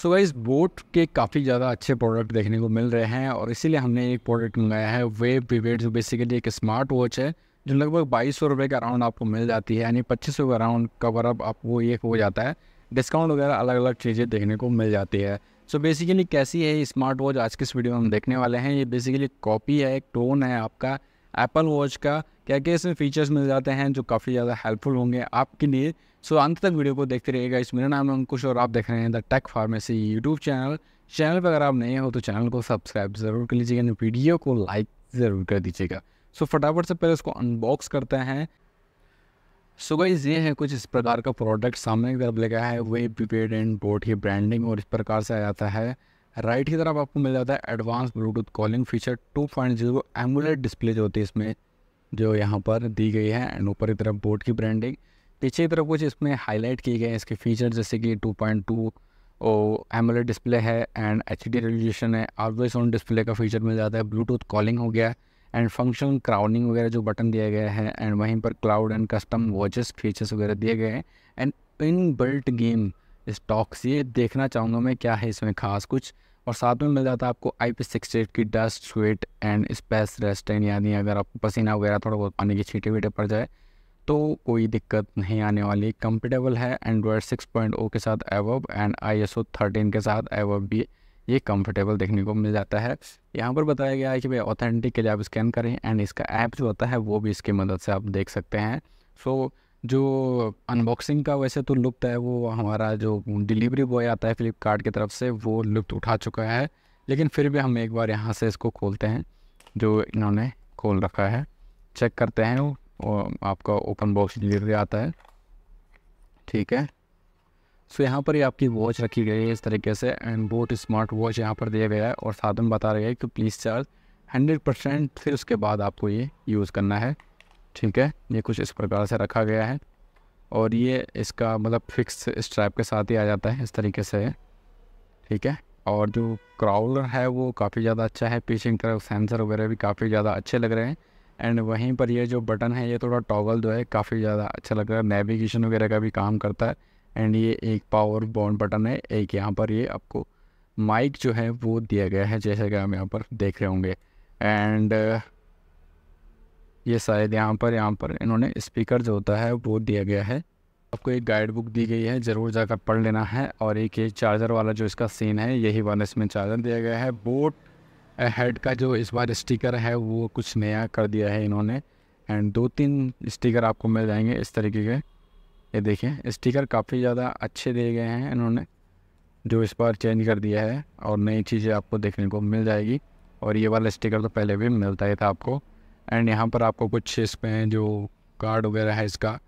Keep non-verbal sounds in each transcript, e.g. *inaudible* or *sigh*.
सो wise boat के काफ़ी ज़्यादा अच्छे प्रोडक्ट देखने को मिल रहे हैं और इसीलिए हमने एक प्रोडक्ट मंगाया है वेव प्रीपेड जो बेसिकली एक स्मार्ट वॉच है जो लगभग बाईस सौ रुपये के अराउंड आपको मिल जाती है यानी पच्चीस सौ के अराउंड कवर अप आपको ये हो जाता है डिस्काउंट वगैरह अलग अलग चीज़ें देखने को मिल जाती है सो so बेसिकली कैसी है स्मार्ट वॉच आज के इस वीडियो में हम देखने वाले हैं ये बेसिकली कॉपी है एक टोन है आपका एप्पल वॉच का क्या क्या इसमें फीचर्स मिल जाते हैं जो काफ़ी ज़्यादा हेल्पफुल होंगे आपके लिए सो अंत तक वीडियो को देखते रहिएगा इस मेरा नाम है अंकुश और आप देख रहे हैं the tech pharmacy YouTube channel channel पर अगर आप नए हो तो चैनल को सब्सक्राइब ज़रूर कर लीजिएगा वीडियो को लाइक ज़रूर कर दीजिएगा सो फटाफट से पहले इसको अनबॉक्स करते हैं सो गई गाइज ये है कुछ इस प्रकार का प्रोडक्ट सामने की तरफ लगा है वे प्रीपेड एंड बोट ही ब्रांडिंग और इस प्रकार से आ जाता है राइट की तरफ आपको मिल जाता है advance Bluetooth calling feature 2.0 point AMOLED display जो होती है इसमें जो यहाँ पर दी गई है एंड ऊपर की तरफ बोर्ड की ब्रांडिंग पीछे की तरफ कुछ इसमें हाईलाइट किए गए हैं इसके फीचर जैसे कि 2.2 पॉइंट एमुलेट डिस्प्ले है एंड एच डी रेजोल्यूशन है ऑलवेज ऑन डिस्प्ले का फीचर मिल जाता है ब्लूटूथ कॉलिंग हो गया एंड फंक्शन क्राउनिंग वगैरह जो बटन दिया गया है एंड वहीं पर cloud and custom watches features वगैरह दिए गए हैं and in built game stocks ये देखना चाहूँगा मैं क्या है इसमें खास कुछ और साथ में मिल जाता है आपको आई पी सिक्स एट की dust sweat and space resistant यानी अगर आपको पसीना वगैरह थोड़ा बहुत पानी के छीटे वीटे पड़ जाए तो कोई दिक्कत नहीं आने वाली कंफर्टेबल है एंड्रॉयड सिक्स पॉइंट ओ के साथ एवब and I S O thirteen के साथ एवब भी ये कंफर्टेबल देखने को मिल जाता है यहाँ पर बताया गया है कि भाई ऑथेंटिक के लिए आप स्कैन करें एंड इसका ऐप जो होता है वो भी इसकी मदद से आप देख सकते हैं सो so, जो अनबॉक्सिंग का वैसे तो लुप्त है वो हमारा जो डिलीवरी बॉय आता है फ्लिपकार्ट की तरफ से वो लुप्त उठा चुका है लेकिन फिर भी हम एक बार यहाँ से इसको खोलते हैं जो इन्होंने खोल रखा है चेक करते हैं वो आपका ओपन बॉक्स डिलीवरी आता है ठीक है सो यहाँ पर ही आपकी वॉच रखी गई है इस तरीके से एंड बोट स्मार्ट वॉच यहाँ पर दिया गया है और साधन बता रहा है कि प्लीज़ चार्ज हंड्रेड परसेंट फिर उसके बाद आपको ये यूज़ करना है ठीक है ये कुछ इस प्रकार से रखा गया है और ये इसका मतलब फिक्स स्ट्रैप के साथ ही आ जाता है इस तरीके से ठीक है और जो क्राउलर है वो काफ़ी ज़्यादा अच्छा है पीछे की तरफ सेंसर वगैरह भी काफ़ी ज़्यादा अच्छे लग रहे हैं एंड वहीं पर ये जो बटन है ये थोड़ा टॉगल जो है काफ़ी ज़्यादा अच्छा लग रहा है नेविगेशन वगैरह का भी काम करता है एंड ये एक पावर बॉन्ड बटन है एक यहाँ पर ये आपको माइक जो है वो दिया गया है जैसे कि हम यहाँ पर देख रहे होंगे एंड ये शायद यहाँ पर यहाँ पर इन्होंने स्पीकर जो होता है वो दिया गया है आपको एक गाइड बुक दी गई है ज़रूर जाकर पढ़ लेना है और एक ये चार्जर वाला जो इसका सीन है यही वाला इसमें चार्जर दिया गया है बोट हेड का जो इस बार स्टिकर है वो कुछ नया कर दिया है इन्होंने एंड दो तीन स्टिकर आपको मिल जाएंगे इस तरीके के ये देखें स्टिकर काफ़ी ज़्यादा अच्छे दिए गए हैं इन्होंने जो इस बार चेंज कर दिया है और नई चीज़ें आपको देखने को मिल जाएगी और ये वाला स्टिकर तो पहले भी मिलता ही था आपको एंड यहाँ पर आपको कुछ इस जो कार्ड वगैरह है इसका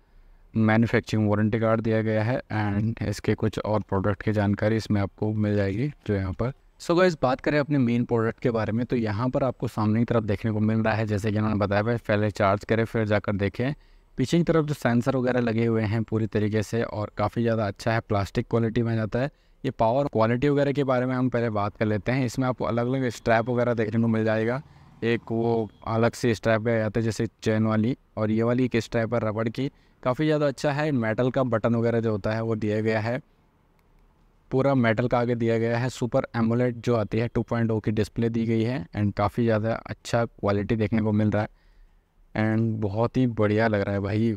मैन्युफैक्चरिंग वारंटी कार्ड दिया गया है एंड इसके कुछ और प्रोडक्ट की जानकारी इसमें आपको मिल जाएगी जो यहाँ पर सो so गाइज बात करें अपने मेन प्रोडक्ट के बारे में तो यहाँ पर आपको सामने की तरफ देखने को मिल रहा है जैसे कि उन्होंने बताया भाई पहले चार्ज करें फिर जाकर देखें पीछे की तरफ जो सेंसर वगैरह लगे हुए हैं पूरी तरीके से और काफ़ी ज़्यादा अच्छा है प्लास्टिक क्वालिटी में जाता है ये पावर क्वालिटी वगैरह के बारे में हम पहले बात कर लेते हैं इसमें आपको अलग अलग स्ट्रैप वगैरह देखने को मिल जाएगा एक वो अलग से स्ट्रैप जाते हैं जैसे चैन वाली और ये वाली एक स्ट्रैप है रबड़ की काफ़ी ज़्यादा अच्छा है मेटल का बटन वगैरह जो होता है वो दिया गया है पूरा मेटल का आगे दिया गया है सुपर एमोलेट जो आती है 2.0 की डिस्प्ले दी गई है एंड काफ़ी ज़्यादा अच्छा क्वालिटी देखने को मिल रहा है एंड बहुत ही बढ़िया लग रहा है भाई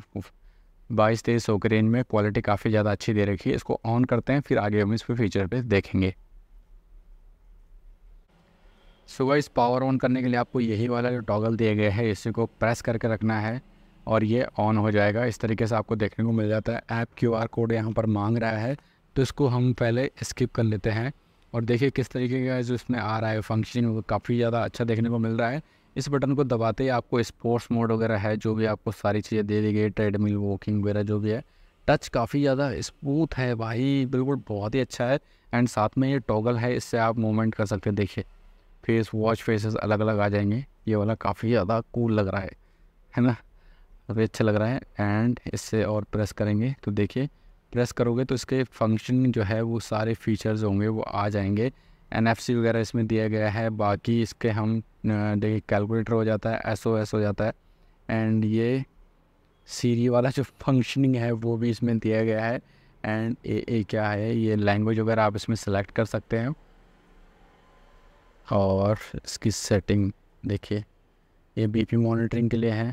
बाईस तेईस सौ के रेंज में क्वालिटी काफ़ी ज़्यादा अच्छी दे रखी है इसको ऑन करते हैं फिर आगे हम इस पर फीचर पर देखेंगे सो so इस पावर ऑन करने के लिए आपको यही वाला जो टॉगल दिया गया है इसी को प्रेस करके रखना है और ये ऑन हो जाएगा इस तरीके से आपको देखने को मिल जाता है ऐप क्यू आर कोड यहाँ पर मांग रहा है तो इसको हम पहले स्किप कर लेते हैं और देखिए किस तरीके का जो इसमें आ रहा है फंक्शनिंग वो काफ़ी ज़्यादा अच्छा देखने को मिल रहा है इस बटन को दबाते ही आपको स्पोर्ट्स मोड वगैरह है जो भी आपको सारी चीज़ें दे दी गई ट्रेडमिल वॉकिंग वगैरह जो भी है टच काफ़ी ज़्यादा स्मूथ है भाई बिल्कुल बहुत ही अच्छा है एंड साथ में ये टॉगल है इससे आप मूवमेंट कर सकते हैं देखिए फेस वॉश फेसेस अलग अलग आ जाएंगे ये वाला काफ़ी ज़्यादा कूल लग रहा है है ना काफ़ी अच्छा लग रहा है एंड इससे और प्रेस करेंगे तो देखिए प्रेस करोगे तो इसके फंक्शन जो है वो सारे फीचर्स होंगे वो आ जाएंगे एन वगैरह इसमें दिया गया है बाकी इसके हम देखिए कैलकुलेटर हो जाता है एस हो जाता है एंड ये सीरी वाला जो फंक्शनिंग है वो भी इसमें दिया गया है एंड ए, ए क्या है ये लैंग्वेज वगैरह आप इसमें सेलेक्ट कर सकते हैं और इसकी सेटिंग देखिए ये बीपी मॉनिटरिंग के लिए है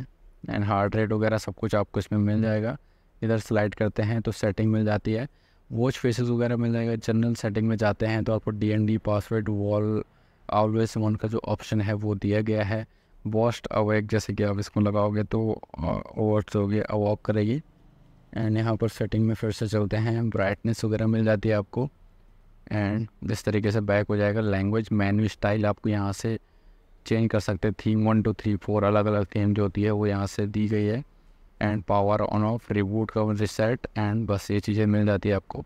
एंड हार्ट रेट वगैरह सब कुछ आपको इसमें मिल जाएगा इधर स्लाइड करते हैं तो सेटिंग मिल जाती है वॉच फेसेस वगैरह मिल जाएगा जनरल सेटिंग में जाते हैं तो आपको D N D password wall always on का जो ऑप्शन है वो दिया गया है वॉस्ट अवेक जैसे कि आप इसको लगाओगे तो ओवर्स होगी अवॉक करेगी एंड यहाँ पर सेटिंग में फिर से चलते हैं ब्राइटनेस वगैरह मिल जाती है आपको एंड इस तरीके से बैक हो जाएगा लैंग्वेज मैन्यू स्टाइल आपको यहाँ से चेंज कर सकते हैं theme one two three four अलग अलग थीम जो होती है वो यहाँ से दी गई है and power on off reboot का रिसेट एंड बस ये चीज़ें मिल जाती है आपको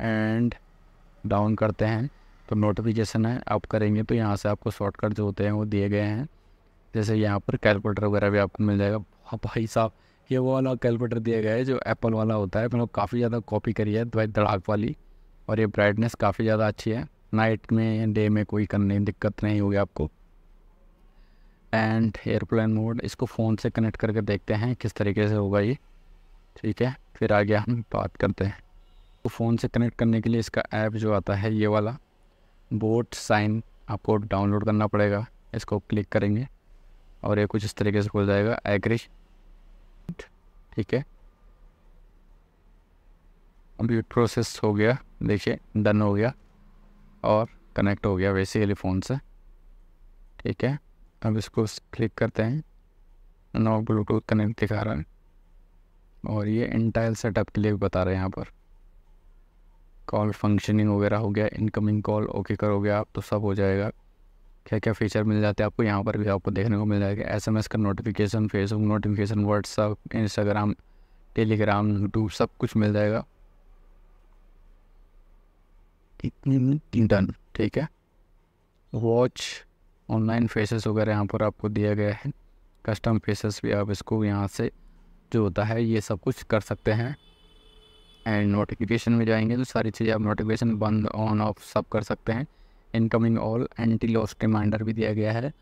एंड डाउन करते हैं तो नोटिफिकेशन है आप करेंगे तो यहाँ से आपको शॉर्टकट जो होते हैं वो दिए गए हैं जैसे यहाँ पर कैलकुलेटर वगैरह भी आपको मिल जाएगा भाई साहब ये वो वाला कैलकुलेटर दिया गया है जो एप्पल वाला होता है मतलब काफ़ी ज़्यादा कॉपी करी है भाई धड़ाक वाली और ये ब्राइटनेस काफ़ी ज़्यादा अच्छी है नाइट में डे में कोई करने दिक्कत नहीं होगी आपको एंड एयरप्लेन मोड इसको फ़ोन से कनेक्ट करके देखते हैं किस तरीके से होगा ये ठीक है फिर आगे हम बात करते हैं तो फ़ोन से कनेक्ट करने के लिए इसका ऐप जो आता है ये वाला बोट साइन आपको डाउनलोड करना पड़ेगा इसको क्लिक करेंगे और ये कुछ इस तरीके से खुल जाएगा एग्रिश ठीक है अभी प्रोसेस हो गया देखिए डन हो गया और कनेक्ट हो गया वैसे वाले फ़ोन से ठीक है अब इसको क्लिक करते हैं नो ब्लूटूथ कनेक्ट दिखा रहा है और ये इंटाइल सेटअप के लिए बता रहे हैं यहाँ पर कॉल फंक्शनिंग वगैरह हो गया इनकमिंग कॉल ओके करोगे आप तो सब हो जाएगा क्या क्या फ़ीचर मिल जाते हैं आपको यहाँ पर भी आपको देखने को मिल जाएगा एसएमएस का notification Facebook notification WhatsApp Instagram Telegram YouTube सब कुछ मिल जाएगा तीन टन ठीक है वॉच ऑनलाइन फेसेस वगैरह यहाँ पर आपको दिया गया है कस्टम फेसेस भी आप इसको यहाँ से जो होता है ये सब कुछ कर सकते हैं एंड नोटिफिकेशन में जाएंगे तो सारी चीज़ें आप नोटिफिकेशन बंद ऑन ऑफ सब कर सकते हैं incoming all anti loss reminder भी दिया गया है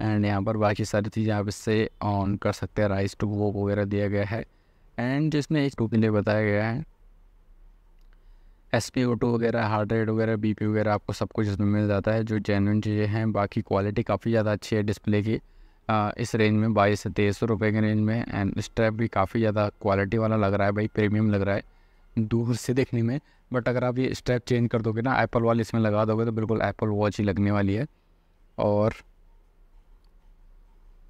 एंड यहाँ पर बाकी सारी चीज़ें आप इससे ऑन कर सकते हैं राइस टू वो वगैरह दिया गया है एंड जिसमें एक टू के लिए बताया गया है एस पी ओ टू वगैरह हार्ट रेट वगैरह बी पी वगैरह आपको सब कुछ इसमें मिल जाता है जो जेनविन चीज़ें हैं बाकी क्वालिटी काफ़ी ज़्यादा अच्छी है डिस्प्ले की आ, इस रेंज में बाईस से तेईस सौ रुपये के रेंज में एंड स्ट्रैप भी काफ़ी ज़्यादा क्वालिटी वाला लग रहा है भाई प्रीमियम लग रहा है दूर से देखने में बट अगर आप ये स्ट्रैप चेंज कर दोगे ना एप्पल वाले इसमें लगा दोगे तो बिल्कुल एप्पल वॉच ही लगने वाली है और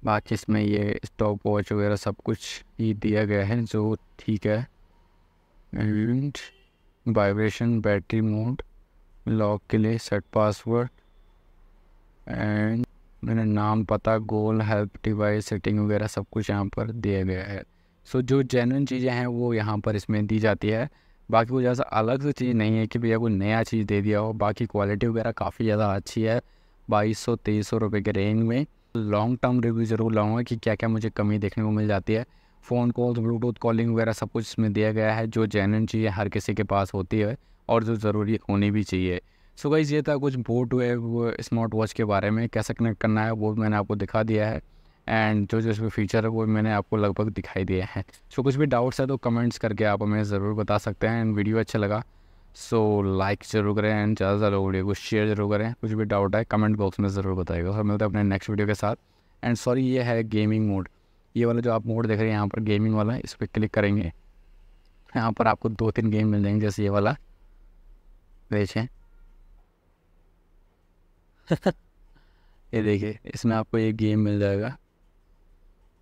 बाकी इसमें ये स्टॉप वॉच वगैरह सब कुछ ही दिया गया है जो ठीक है and vibration battery mode lock के लिए सेट पासवर्ड एंड मेरा नाम पता गोल हेल्प डिवाइस सेटिंग वगैरह सब कुछ यहाँ पर दिया गया है सो so, जो जेनवन चीज़ें हैं वो यहाँ पर इसमें दी जाती है बाकी कुछ ऐसा अलग से चीज़ नहीं है कि भैया कोई नया चीज़ दे दिया हो बाकी क्वालिटी वगैरह काफ़ी ज़्यादा अच्छी है बाईस सौ तेईस सौ रुपये के रेंज में लॉन्ग टर्म रिव्यू ज़रूर लाऊंगा कि क्या क्या मुझे कमी देखने को मिल जाती है फ़ोन कॉल ब्लूटूथ कॉलिंग वगैरह सब कुछ इसमें दिया गया है जो जैनन चाहिए हर किसी के पास होती है और जो ज़रूरी होनी भी चाहिए सो so गाइज़ ये था कुछ बोट वेव स्मार्ट वॉच के बारे में कैसे कनेक्ट करना है वो मैंने आपको दिखा दिया है एंड जो जो इसमें फ़ीचर है वो मैंने आपको लगभग दिखाई दिया है सो so, कुछ भी डाउट्स है तो कमेंट्स करके आप हमें ज़रूर बता सकते हैं एंड वीडियो अच्छा लगा सो so, लाइक जरूर करें एंड ज़्यादा ज़्यादा वीडियो को शेयर जरूर करें कुछ भी डाउट है कमेंट बॉक्स में ज़रूर बताइएगा सर मिलते हैं अपने नेक्स्ट वीडियो के साथ एंड सॉरी ये है गेमिंग मोड ये वाला जो आप मोड देख रहे हैं यहाँ पर गेमिंग वाला इस पर क्लिक करेंगे यहाँ पर आपको दो तीन गेम मिल जाएंगे जैसे ये वाला देखें *laughs* ये देखिए इसमें आपको एक गेम मिल जाएगा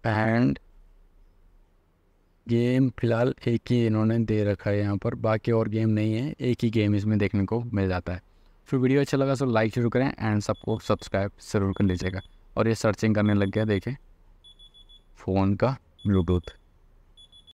एंड गेम फ़िलहाल एक ही इन्होंने दे रखा है यहाँ पर बाकी और गेम नहीं है एक ही गेम इसमें देखने को मिल जाता है फिर वीडियो अच्छा लगा तो लाइक जरूर करें एंड सबको सब्सक्राइब ज़रूर कर लीजिएगा और ये सर्चिंग करने लग गया देखें फ़ोन का ब्लूटूथ